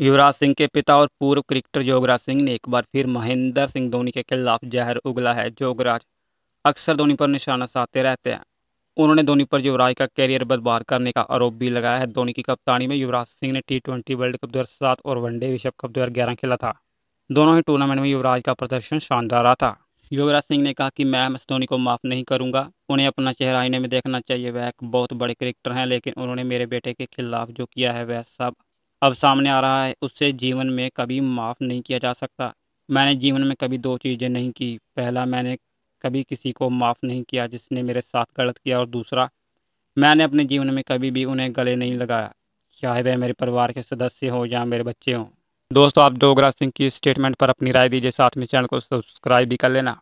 युवराज सिंह के पिता और पूर्व क्रिकेटर योगराज सिंह ने एक बार फिर महेंद्र सिंह धोनी के खिलाफ जहर उगला है योगराज अक्सर धोनी पर निशाना साधते रहते हैं उन्होंने धोनी पर युवराज का कैरियर बदबार करने का आरोप भी लगाया है धोनी की कप्तानी में युवराज सिंह ने टी ट्वेंटी वर्ल्ड कप दो और वनडे विश्व कप दो खेला था दोनों ही टूर्नामेंट में युवराज का प्रदर्शन शानदार रहा था युवराज सिंह ने कहा कि मैं एम धोनी को माफ़ नहीं करूंगा उन्हें अपना चेहरा आईने में देखना चाहिए वह एक बहुत बड़े क्रिकेटर हैं लेकिन उन्होंने मेरे बेटे के खिलाफ जो किया है वह सब अब सामने आ रहा है उससे जीवन में कभी माफ़ नहीं किया जा सकता मैंने जीवन में कभी दो चीज़ें नहीं की पहला मैंने कभी किसी को माफ़ नहीं किया जिसने मेरे साथ गलत किया और दूसरा मैंने अपने जीवन में कभी भी उन्हें गले नहीं लगाया चाहे वह मेरे परिवार के सदस्य हों या मेरे बच्चे हों दोस्तों आप डोगरा सिंह की स्टेटमेंट पर अपनी राय दीजिए साथ में चैनल को सब्सक्राइब भी कर लेना